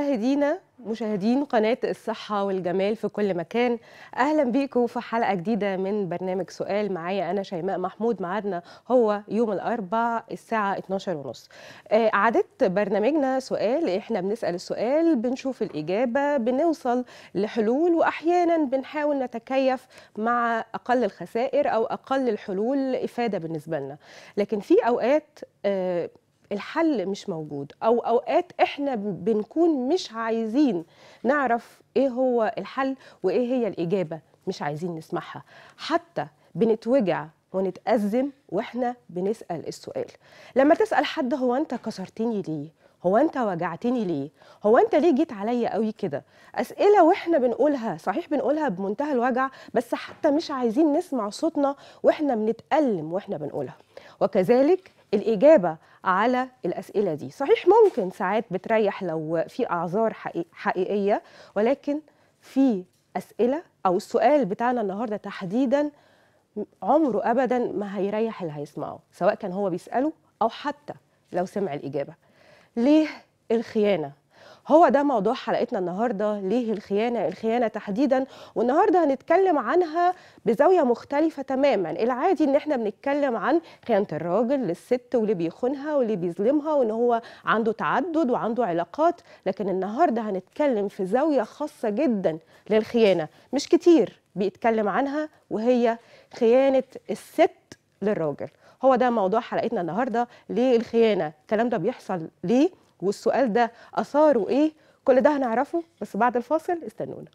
مشاهدينا مشاهدين قناة الصحة والجمال في كل مكان أهلا بيكم في حلقة جديدة من برنامج سؤال معايا أنا شيماء محمود معادنا هو يوم الأربع الساعة 12 ونص آه، عادة برنامجنا سؤال إحنا بنسأل السؤال بنشوف الإجابة بنوصل لحلول وأحيانا بنحاول نتكيف مع أقل الخسائر أو أقل الحلول إفادة بالنسبة لنا لكن في أوقات آه، الحل مش موجود او اوقات احنا بنكون مش عايزين نعرف ايه هو الحل وايه هي الاجابه مش عايزين نسمعها حتى بنتوجع ونتأزم واحنا بنسأل السؤال لما تسأل حد هو انت كسرتني ليه هو انت وجعتني ليه هو انت ليه جيت عليا قوي كده اسئله واحنا بنقولها صحيح بنقولها بمنتهى الوجع بس حتى مش عايزين نسمع صوتنا واحنا بنتألم واحنا بنقولها وكذلك الإجابة على الأسئلة دي صحيح ممكن ساعات بتريح لو في أعذار حقيقية ولكن في أسئلة أو السؤال بتاعنا النهاردة تحديدا عمره أبدا ما هيريح اللي هيسمعه سواء كان هو بيسأله أو حتى لو سمع الإجابة ليه الخيانة هو ده موضوع حلقتنا النهارده ليه الخيانه الخيانه تحديدا والنهارده هنتكلم عنها بزاويه مختلفه تماما العادي ان احنا بنتكلم عن خيانه الراجل للست واللي بيخونها واللي بيظلمها وان هو عنده تعدد وعنده علاقات لكن النهارده هنتكلم في زاويه خاصه جدا للخيانه مش كتير بيتكلم عنها وهي خيانه الست للراجل هو ده موضوع حلقتنا النهارده ليه الخيانه الكلام ده بيحصل ليه والسؤال ده اثاره ايه كل ده هنعرفه بس بعد الفاصل استنونا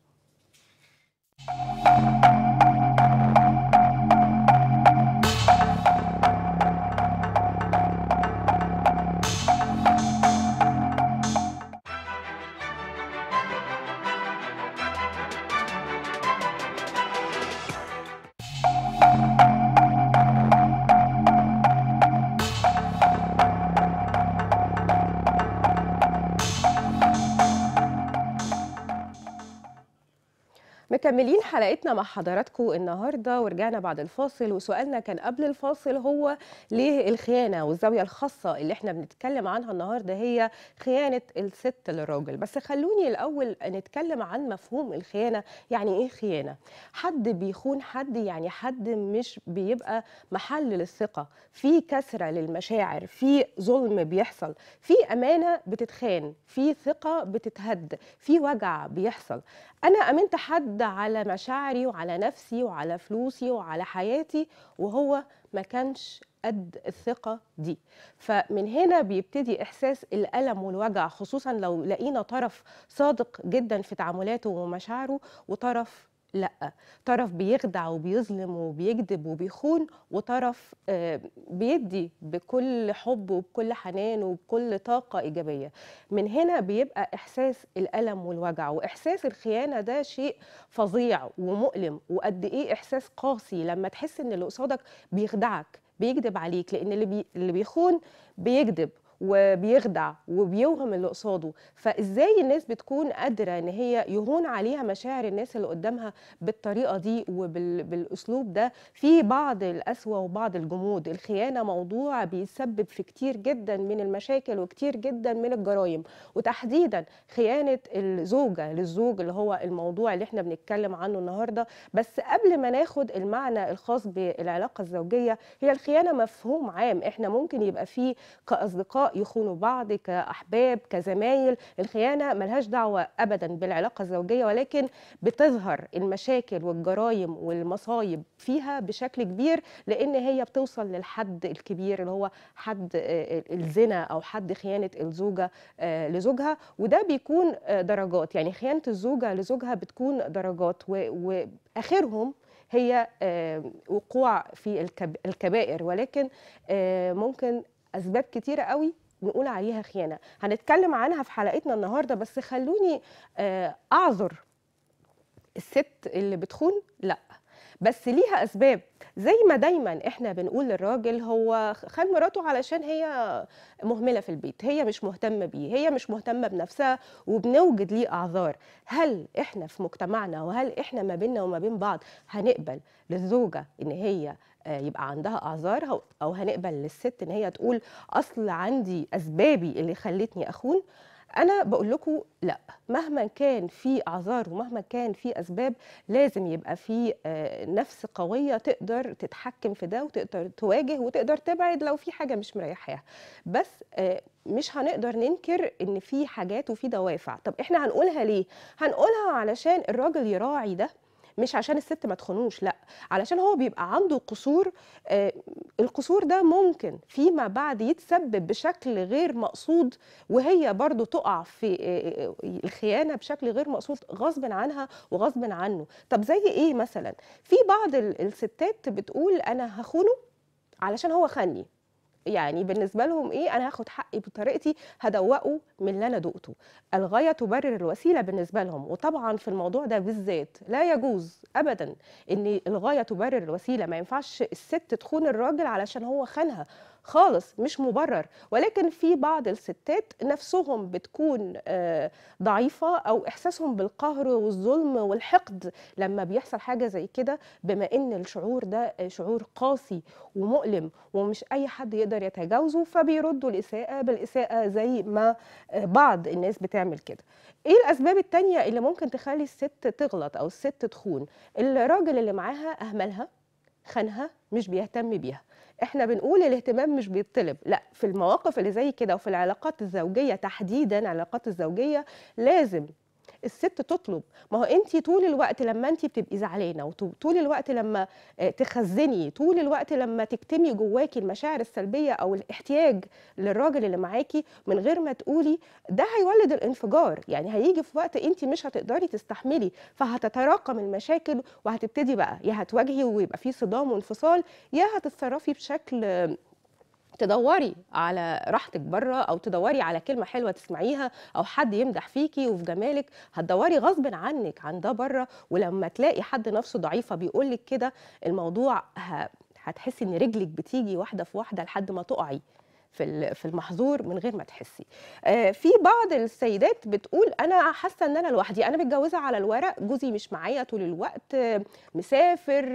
حلقتنا مع حضراتكم النهارده ورجعنا بعد الفاصل وسؤالنا كان قبل الفاصل هو ليه الخيانه والزاويه الخاصه اللي احنا بنتكلم عنها النهارده هي خيانه الست للراجل بس خلوني الاول نتكلم عن مفهوم الخيانه يعني ايه خيانه حد بيخون حد يعني حد مش بيبقى محل للثقه في كسره للمشاعر في ظلم بيحصل في امانه بتتخان في ثقه بتتهد في وجع بيحصل انا امنت حد على مشاعري مشاعري وعلى نفسي وعلى فلوسي وعلى حياتي وهو ما كانش قد الثقه دي فمن هنا بيبتدي احساس الالم والوجع خصوصا لو لقينا طرف صادق جدا في تعاملاته ومشاعره وطرف لا طرف بيخدع وبيظلم وبيكذب وبيخون وطرف آه، بيدي بكل حب وبكل حنان وبكل طاقة إيجابية من هنا بيبقى إحساس الألم والوجع وإحساس الخيانة ده شيء فظيع ومؤلم وقد إيه إحساس قاسي لما تحس إن اللي قصادك بيخدعك بيكذب عليك لأن اللي, بيخون بيكذب وبيخدع وبيوهم اللي قصاده فازاي الناس بتكون قادره ان هي يهون عليها مشاعر الناس اللي قدامها بالطريقه دي وبالاسلوب ده في بعض القسوه وبعض الجمود الخيانه موضوع بيسبب في كتير جدا من المشاكل وكتير جدا من الجرائم وتحديدا خيانه الزوجه للزوج اللي هو الموضوع اللي احنا بنتكلم عنه النهارده بس قبل ما ناخد المعنى الخاص بالعلاقه الزوجيه هي الخيانه مفهوم عام احنا ممكن يبقى فيه كاصدقاء يخونوا بعض كأحباب كزمايل الخيانة ملهاش دعوة أبدا بالعلاقة الزوجية ولكن بتظهر المشاكل والجرائم والمصايب فيها بشكل كبير لأن هي بتوصل للحد الكبير اللي هو حد آه، آه، الزنا أو حد خيانة الزوجة آه، لزوجها وده بيكون درجات يعني خيانة الزوجة لزوجها بتكون درجات وآخرهم هي وقوع في الكبائر ولكن ممكن اسباب كتيره قوي نقول عليها خيانه هنتكلم عنها في حلقتنا النهارده بس خلوني آه، اعذر الست اللي بتخون لا بس ليها اسباب زي ما دايما احنا بنقول للراجل هو خان مراته علشان هي مهمله في البيت هي مش مهتمه بيه هي مش مهتمه بنفسها وبنوجد ليه اعذار هل احنا في مجتمعنا وهل احنا ما بيننا وما بين بعض هنقبل للزوجه ان هي يبقى عندها اعذار او هنقبل للست ان هي تقول اصل عندي اسبابي اللي خلتني اخون انا بقول لكم لا مهما كان في اعذار ومهما كان في اسباب لازم يبقى في آه، نفس قويه تقدر تتحكم في ده وتقدر تواجه وتقدر تبعد لو في حاجه مش مريحاها بس آه، مش هنقدر ننكر ان في حاجات وفي دوافع طب احنا هنقولها ليه هنقولها علشان الراجل يراعي ده مش عشان الست ما تخونوش لا علشان هو بيبقى عنده قصور آه القصور ده ممكن فيما بعد يتسبب بشكل غير مقصود وهي برضو تقع في آه, آه، الخيانه بشكل غير مقصود غصب عنها وغصب عنه طب زي ايه مثلا في بعض الستات بتقول انا هخونه علشان هو خاني يعني بالنسبه لهم ايه انا هاخد حقي بطريقتي هدوقه من اللي انا دقته الغايه تبرر الوسيله بالنسبه لهم وطبعا في الموضوع ده بالذات لا يجوز ابدا ان الغايه تبرر الوسيله ما ينفعش الست تخون الراجل علشان هو خانها خالص مش مبرر ولكن في بعض الستات نفسهم بتكون آه، ضعيفة أو إحساسهم بالقهر والظلم والحقد لما بيحصل حاجة زي كده بما إن الشعور ده آه، شعور قاسي ومؤلم ومش أي حد يقدر يتجاوزه فبيردوا الإساءة بالإساءة زي ما آه، بعض الناس بتعمل كده إيه الأسباب التانية اللي ممكن تخلي الست تغلط أو الست تخون الراجل اللي معاها أهملها خانها مش بيهتم بيها احنا بنقول الاهتمام مش بيطلب لا في المواقف اللي زي كده وفي العلاقات الزوجيه تحديدا العلاقات الزوجيه لازم الست تطلب ما هو انت طول الوقت لما انت بتبقي زعلانه وطول الوقت لما آه، تخزني طول الوقت لما تكتمي جواكي المشاعر السلبيه او الاحتياج للراجل اللي معاكي من غير ما تقولي ده هيولد الانفجار يعني هيجي في وقت انت مش هتقدري تستحملي فهتتراكم المشاكل وهتبتدي بقى يا هتواجهي ويبقى في صدام وانفصال يا هتتصرفي بشكل تدوري على راحتك بره او تدوري على كلمه حلوه تسمعيها او حد يمدح فيكي وفي جمالك هتدوري غصب عنك عن ده بره ولما تلاقي حد نفسه ضعيفه بيقول لك كده الموضوع هتحسي ان رجلك بتيجي واحده في واحده لحد ما تقعي في في المحظور من غير ما تحسي آه، في بعض السيدات بتقول انا حاسه ان انا لوحدي انا متجوزه على الورق جوزي مش معايا طول الوقت مسافر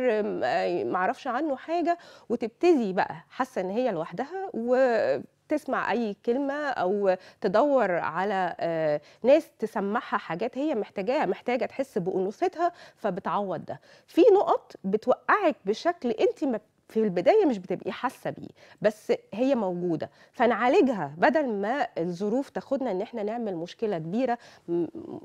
معرفش عنه حاجه وتبتدي بقى حاسه ان هي لوحدها و تسمع اي كلمه او تدور على آه، ناس تسمعها حاجات هي محتاجاها محتاجه تحس بانوثتها فبتعوض ده في نقط بتوقعك بشكل انت ما في البدايه مش بتبقي حاسه بيه بس هي موجوده فنعالجها بدل ما الظروف تاخدنا ان احنا نعمل مشكله كبيره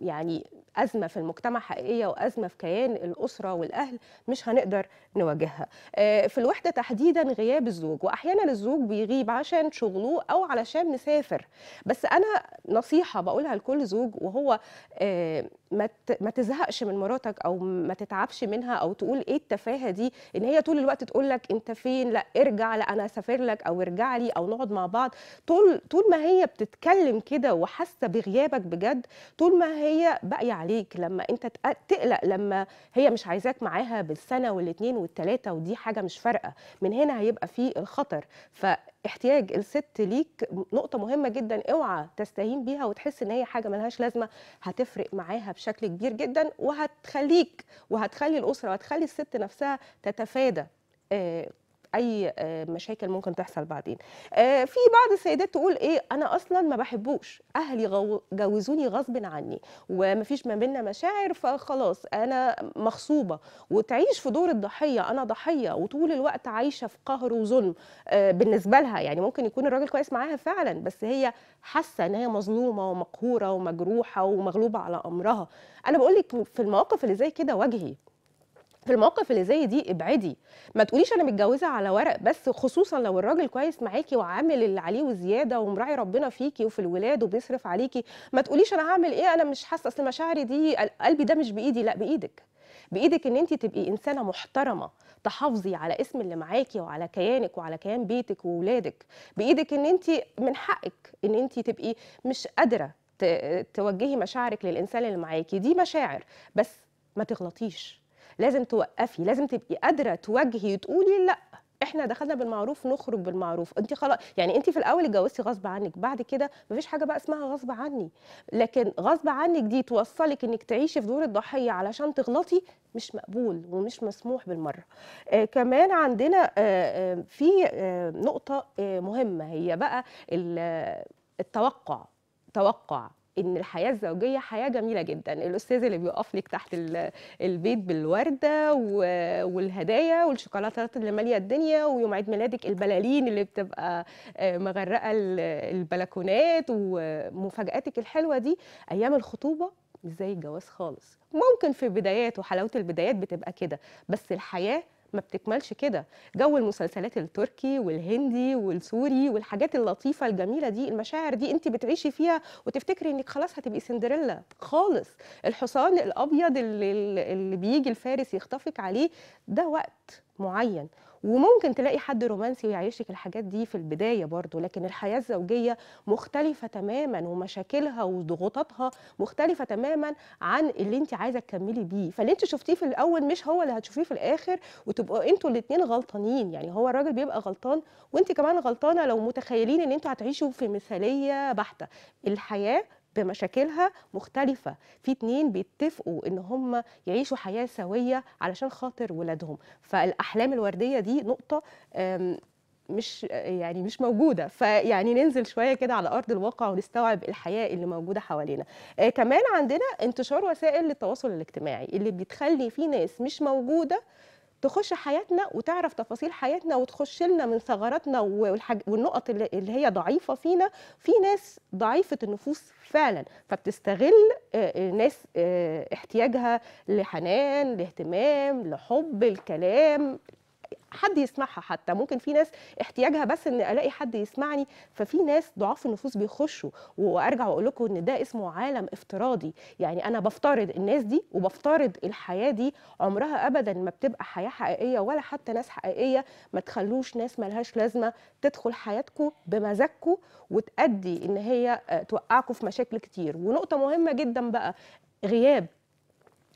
يعني ازمه في المجتمع حقيقيه وازمه في كيان الاسره والاهل مش هنقدر نواجهها آه، في الوحده تحديدا غياب الزوج واحيانا الزوج بيغيب عشان شغله او علشان مسافر بس انا نصيحه بقولها لكل زوج وهو آه، ما ما تزهقش من مراتك او ما تتعبش منها او تقول ايه التفاهه دي ان هي طول الوقت تقول لك انت فين لا ارجع لا انا اسافر لك او ارجع لي او نقعد مع بعض طول طول ما هي بتتكلم كده وحاسه بغيابك بجد طول ما هي باقيه عليك لما انت تقلق لما هي مش عايزاك معاها بالسنه والاثنين والثلاثه ودي حاجه مش فارقه من هنا هيبقى في الخطر ف احتياج الست ليك نقطه مهمه جدا اوعى تستهين بيها وتحس ان هي حاجه ملهاش لازمه هتفرق معاها بشكل كبير جدا وهتخليك وهتخلي الاسره وهتخلي الست نفسها تتفادى آه، اي آه، مشاكل ممكن تحصل بعدين آه، في بعض السيدات تقول ايه انا اصلا ما بحبوش اهلي جوزوني غصب عني ومفيش ما بينا مشاعر فخلاص انا مغصوبه وتعيش في دور الضحيه انا ضحيه وطول الوقت عايشه في قهر وظلم آه، بالنسبه لها يعني ممكن يكون الراجل كويس معاها فعلا بس هي حاسه ان هي مظلومه ومقهوره ومجروحه ومغلوبه على امرها انا بقول لك في المواقف اللي زي كده واجهي في المواقف اللي زي دي ابعدي ما تقوليش انا متجوزه على ورق بس خصوصا لو الراجل كويس معاكي وعامل اللي عليه وزياده ومراعي ربنا فيكي وفي الولاد وبيصرف عليكي ما تقوليش انا هعمل ايه انا مش حاسه اصل مشاعري دي قلبي ده مش بايدي لا بايدك بايدك ان انت تبقي انسانه محترمه تحافظي على اسم اللي معاكي وعلى كيانك وعلى كيان بيتك واولادك بايدك ان انت من حقك ان انت تبقي مش قادره توجهي مشاعرك للانسان اللي معاكي دي مشاعر بس ما تغلطيش لازم توقفي لازم تبقي قادره تواجهي وتقولي لا احنا دخلنا بالمعروف نخرج بالمعروف انت خلاص يعني انت في الاول اتجوزتي غصب عنك بعد كده مفيش حاجه بقى اسمها غصب عني لكن غصب عنك دي توصلك انك تعيشي في دور الضحيه علشان تغلطي مش مقبول ومش مسموح بالمره آه كمان عندنا آه, آه، في آه نقطه آه مهمه هي بقى آه، التوقع توقع ان الحياه الزوجيه حياه جميله جدا الاستاذ اللي بيقف لك تحت البيت بالورده والهدايا والشوكولاتات اللي ماليه الدنيا ويوم عيد ميلادك البلالين اللي بتبقى آه، مغرقه البلكونات ومفاجاتك الحلوه دي ايام الخطوبه مش زي الجواز خالص ممكن في بداياته وحلاوه البدايات بتبقى كده بس الحياه ما بتكملش كده جو المسلسلات التركي والهندي والسوري والحاجات اللطيفه الجميله دي المشاعر دي انت بتعيشي فيها وتفتكري انك خلاص هتبقي سندريلا خالص الحصان الابيض اللي, اللي بيجي الفارس يخطفك عليه ده وقت معين وممكن تلاقي حد رومانسي ويعيشك الحاجات دي في البدايه برضو لكن الحياه الزوجيه مختلفه تماما ومشاكلها وضغوطاتها مختلفه تماما عن اللي انت عايزه تكملي بيه فاللي انت شفتيه في الاول مش هو اللي هتشوفيه في الاخر وتبقوا انتوا الاثنين غلطانين يعني هو الراجل بيبقى غلطان وانت كمان غلطانه لو متخيلين ان انتوا هتعيشوا في مثاليه بحته الحياه بمشاكلها مختلفه في اتنين بيتفقوا ان هم يعيشوا حياه سويه علشان خاطر ولادهم فالاحلام الورديه دي نقطه مش يعني مش موجوده فيعني ننزل شويه كده على ارض الواقع ونستوعب الحياه اللي موجوده حوالينا آه كمان عندنا انتشار وسائل للتواصل الاجتماعي اللي بتخلي في ناس مش موجوده تخش حياتنا وتعرف تفاصيل حياتنا وتخش لنا من ثغراتنا والنقط اللي هي ضعيفه فينا في ناس ضعيفه النفوس فعلا فبتستغل ناس احتياجها لحنان لاهتمام لحب الكلام حد يسمعها حتى ممكن في ناس احتياجها بس ان الاقي حد يسمعني ففي ناس ضعاف النفوس بيخشوا وارجع واقول لكم ان ده اسمه عالم افتراضي يعني انا بفترض الناس دي وبفترض الحياه دي عمرها ابدا ما بتبقى حياه حقيقيه ولا حتى ناس حقيقيه ما تخلوش ناس ملهاش لازمه تدخل حياتكم بمزاجكم وتأدي ان هي آه، توقعكم في مشاكل كتير ونقطه مهمه جدا بقى غياب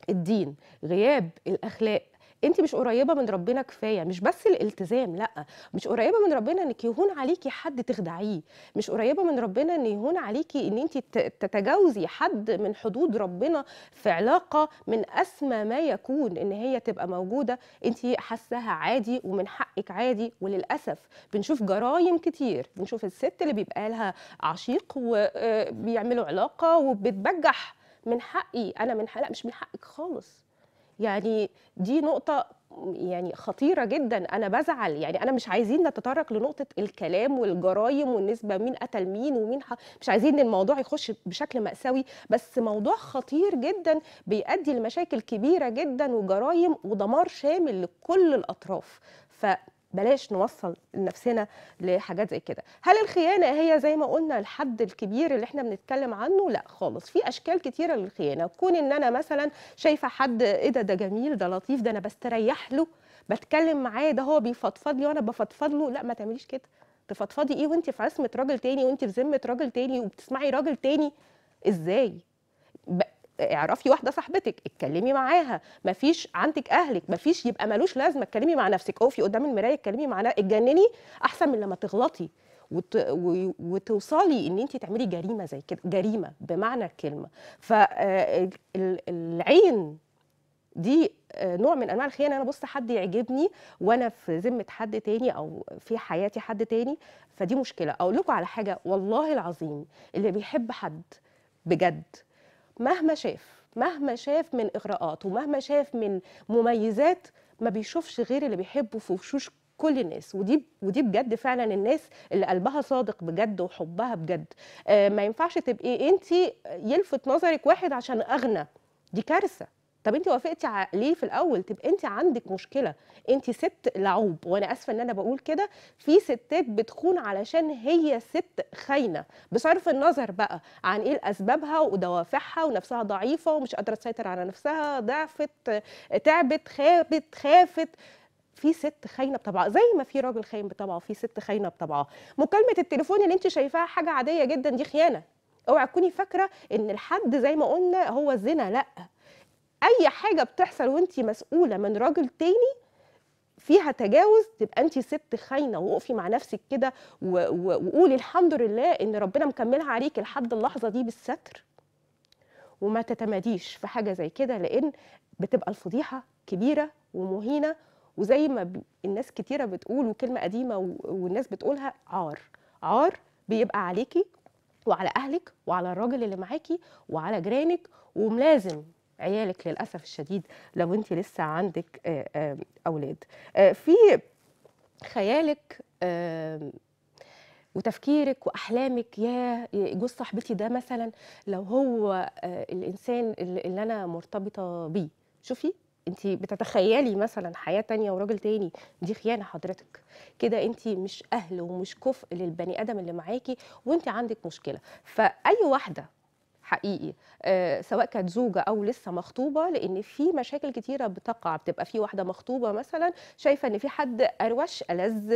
الدين غياب الاخلاق انت مش قريبه من ربنا كفايه مش بس الالتزام لا مش قريبه من ربنا انك يهون عليكي حد تخدعيه مش قريبه من ربنا ان يهون عليكي ان انت تتجاوزي حد من حدود ربنا في علاقه من اسمى ما يكون ان هي تبقى موجوده انت حاساها عادي ومن حقك عادي وللاسف بنشوف جرايم كتير بنشوف الست اللي بيبقى لها عشيق وبيعملوا آه، علاقه وبتبجح من حقي انا من حق لا مش من حقك خالص يعني دي نقطة يعني خطيرة جدا أنا بزعل يعني أنا مش عايزين نتطرق لنقطة الكلام والجرائم والنسبة مين قتل مين ومين ح... مش عايزين الموضوع يخش بشكل مأساوي بس موضوع خطير جدا بيؤدي لمشاكل كبيرة جدا وجرائم ودمار شامل لكل الأطراف ف بلاش نوصل نفسنا لحاجات زي كده هل الخيانه هي زي ما قلنا الحد الكبير اللي احنا بنتكلم عنه لا خالص في اشكال كتيره للخيانه كون ان انا مثلا شايفه حد ايه ده ده جميل ده لطيف ده انا بستريح له بتكلم معاه ده هو بيفضفض لي وانا بفضفض له لا ما تعمليش كده تفضفضي ايه وانت في عصمه راجل تاني وانت في ذمه راجل تاني وبتسمعي راجل تاني ازاي اعرفي واحده صاحبتك اتكلمي معاها ما فيش عندك اهلك ما فيش يبقى ملوش لازمه اتكلمي مع نفسك اوفي قدام المرايه اتكلمي مع اتجنني احسن من لما تغلطي وت... و... وتوصلي ان انت تعملي جريمه زي كده جريمه بمعنى الكلمه فالعين دي آه، نوع من انواع الخيانه انا بص حد يعجبني وانا في ذمه حد تاني او في حياتي حد تاني فدي مشكله اقول لكم على حاجه والله العظيم اللي بيحب حد بجد مهما شاف مهما شاف من اغراءات ومهما شاف من مميزات ما بيشوفش غير اللي بيحبه في وشوش كل الناس ودي ودي بجد فعلا الناس اللي قلبها صادق بجد وحبها بجد آه ما ينفعش تبقي انت يلفت نظرك واحد عشان اغنى دي كارثه طب انت وافقتي ليه في الاول تبقى انت عندك مشكله انت ست لعوب وانا اسفه ان انا بقول كده في ستات بتخون علشان هي ست خاينه بصرف النظر بقى عن ايه اسبابها ودوافعها ونفسها ضعيفه ومش قادره تسيطر على نفسها ضعفت تعبت خابت خافت في ست خاينه بطبعها زي ما في راجل خاين بطبعه في ست خاينه بطبعها مكالمه التليفون اللي انت شايفاها حاجه عاديه جدا دي خيانه اوعي تكوني فاكره ان الحد زي ما قلنا هو الزنا لا اي حاجه بتحصل وانت مسؤوله من راجل تاني فيها تجاوز تبقى انت ست خاينه وقفي مع نفسك كده وقولي الحمد لله ان ربنا مكملها عليك لحد اللحظه دي بالستر وما تتماديش في حاجه زي كده لان بتبقى الفضيحه كبيره ومهينه وزي ما الناس كتيره بتقول وكلمه قديمه والناس بتقولها عار عار بيبقى عليكي وعلى اهلك وعلى الراجل اللي معاكي وعلى جيرانك ولازم عيالك للاسف الشديد لو انت لسه عندك آه، آه، اولاد آه، في خيالك وتفكيرك واحلامك يا جوز صاحبتي ده مثلا لو هو الانسان اللي انا مرتبطه بيه شوفي انت بتتخيلي مثلا حياه تانية وراجل تاني دي خيانه حضرتك كده انت مش اهل ومش كفء للبني ادم اللي معاكي وانت عندك مشكله فاي واحده حقيقي آه، سواء كانت زوجه او لسه مخطوبه لان في مشاكل كتيره بتقع بتبقى في واحده مخطوبه مثلا شايفه ان في حد اروش ألذ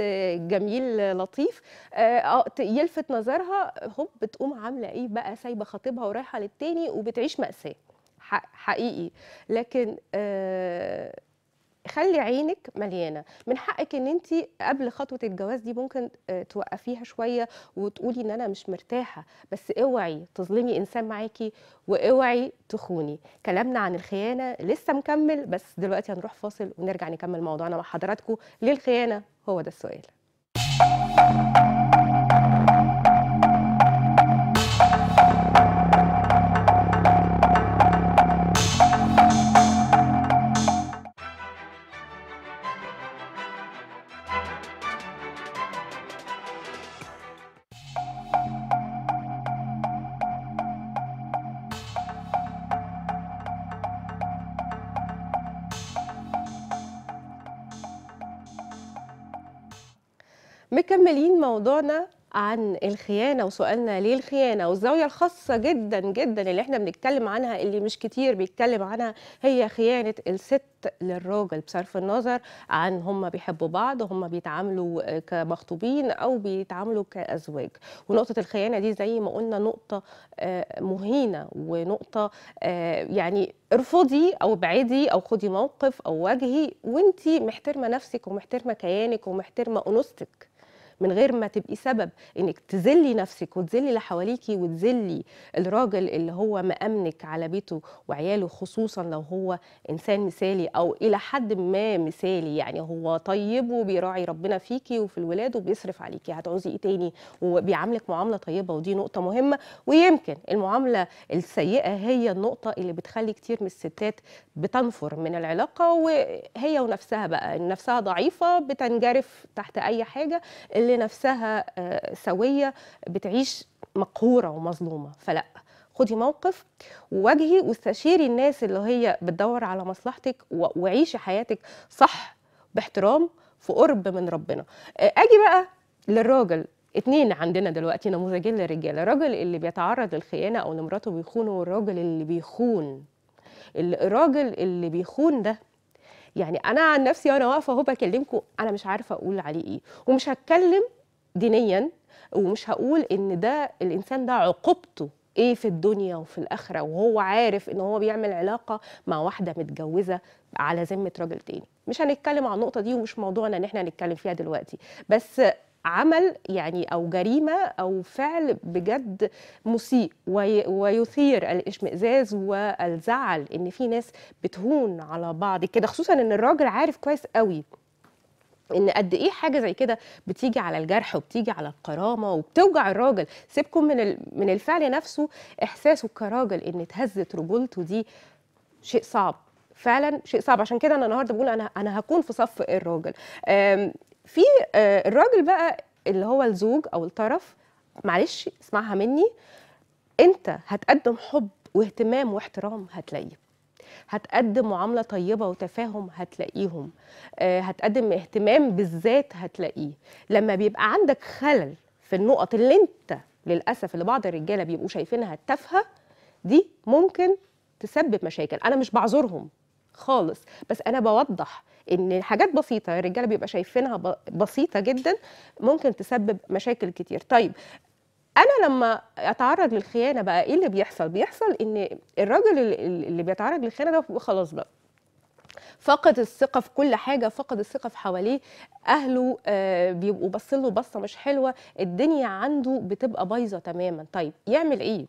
جميل لطيف آه، آه، يلفت نظرها هوب بتقوم عامله ايه بقى سايبه خطيبها ورايحه للتاني وبتعيش مأساه حقيقي لكن آه خلي عينك مليانه من حقك ان انت قبل خطوه الجواز دي ممكن آه، توقفيها شويه وتقولي ان انا مش مرتاحه بس اوعي تظلمي انسان معاكي واوعي تخوني كلامنا عن الخيانه لسه مكمل بس دلوقتي هنروح فاصل ونرجع نكمل موضوعنا مع حضراتكم ليه الخيانه هو ده السؤال موضوعنا عن الخيانة وسؤالنا ليه الخيانة والزاوية الخاصة جدا جدا اللي احنا بنتكلم عنها اللي مش كتير بيتكلم عنها هي خيانة الست للراجل بصرف النظر عن هم بيحبوا بعض هم بيتعاملوا كمخطوبين أو بيتعاملوا كأزواج ونقطة الخيانة دي زي ما قلنا نقطة آه، مهينة ونقطة آه، يعني ارفضي أو ابعدي أو خدي موقف أو واجهي وانتي محترمة نفسك ومحترمة كيانك ومحترمة أنوثتك من غير ما تبقي سبب انك تذلي نفسك وتذلي اللي حواليكي وتذلي الراجل اللي هو مأمنك على بيته وعياله خصوصا لو هو انسان مثالي او الى حد ما مثالي يعني هو طيب وبيراعي ربنا فيكي وفي الولاد وبيصرف عليكي هتعوزي ايه تاني وبيعاملك معامله طيبه ودي نقطه مهمه ويمكن المعامله السيئه هي النقطه اللي بتخلي كتير من الستات بتنفر من العلاقه وهي ونفسها بقى نفسها ضعيفه بتنجرف تحت اي حاجه اللي نفسها آه، سويه بتعيش مقهوره ومظلومه فلا خدي موقف وواجهي واستشيري الناس اللي هي بتدور على مصلحتك وعيشي حياتك صح باحترام في قرب من ربنا آه، اجي بقى للراجل اتنين عندنا دلوقتي نموذجين للرجاله الراجل اللي بيتعرض للخيانه او لمراته بيخونه والراجل اللي بيخون الراجل اللي بيخون ده يعني انا عن نفسي وانا واقفه اهو بكلمكم انا مش عارفه اقول عليه ايه ومش هتكلم دينيا ومش هقول ان ده الانسان ده عقوبته ايه في الدنيا وفي الاخره وهو عارف ان هو بيعمل علاقه مع واحده متجوزه على ذمه راجل تاني مش هنتكلم عن النقطه دي ومش موضوعنا ان احنا نتكلم فيها دلوقتي بس عمل يعني أو جريمة أو فعل بجد مسيء ويثير الاشمئزاز والزعل إن في ناس بتهون على بعض كده خصوصا إن الراجل عارف كويس قوي ان قد ايه حاجه زي كده بتيجي على الجرح وبتيجي على الكرامه وبتوجع الراجل سيبكم من من الفعل نفسه احساسه كراجل ان اتهزت رجولته دي شيء صعب فعلا شيء صعب عشان كده انا النهارده بقول انا انا هكون في صف الراجل في آه، الراجل بقى اللي هو الزوج او الطرف معلش اسمعها مني انت هتقدم حب واهتمام واحترام هتلاقيه هتقدم معاملة طيبة وتفاهم هتلاقيهم آه، هتقدم اهتمام بالذات هتلاقيه لما بيبقى عندك خلل في النقط اللي انت للأسف اللي بعض الرجالة بيبقوا شايفينها تافهه دي ممكن تسبب مشاكل أنا مش بعذرهم خالص بس انا بوضح ان حاجات بسيطه الرجاله بيبقى شايفينها بسيطه جدا ممكن تسبب مشاكل كتير طيب انا لما اتعرض للخيانه بقى ايه اللي بيحصل بيحصل ان الراجل اللي بيتعرض للخيانه ده خلاص بقى فقد الثقه في كل حاجه فقد الثقه في حواليه اهله آه بيبقوا باصين له بصه مش حلوه الدنيا عنده بتبقى بايظه تماما طيب يعمل ايه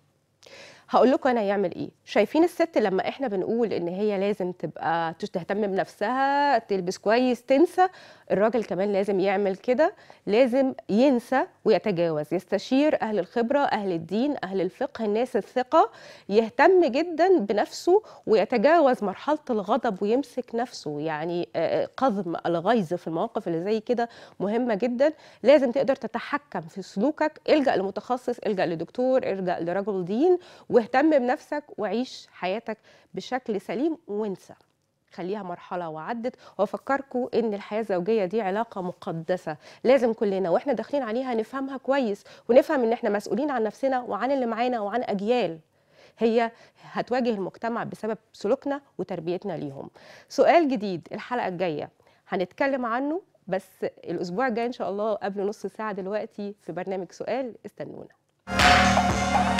هقول لكم انا يعمل ايه شايفين الست لما احنا بنقول ان هي لازم تبقى تهتم بنفسها تلبس كويس تنسى الراجل كمان لازم يعمل كده لازم ينسى ويتجاوز يستشير اهل الخبره اهل الدين اهل الفقه الناس الثقه يهتم جدا بنفسه ويتجاوز مرحله الغضب ويمسك نفسه يعني قضم الغيظ في المواقف اللي زي كده مهمه جدا لازم تقدر تتحكم في سلوكك الجا لمتخصص الجا لدكتور الجا لرجل دين واهتم بنفسك وعيش حياتك بشكل سليم وانسى خليها مرحلة وعدت وأفكركم إن الحياة الزوجية دي علاقة مقدسة لازم كلنا وإحنا داخلين عليها نفهمها كويس ونفهم إن إحنا مسؤولين عن نفسنا وعن اللي معانا وعن أجيال هي هتواجه المجتمع بسبب سلوكنا وتربيتنا ليهم سؤال جديد الحلقة الجاية هنتكلم عنه بس الأسبوع الجاي إن شاء الله قبل نص ساعة دلوقتي في برنامج سؤال استنونا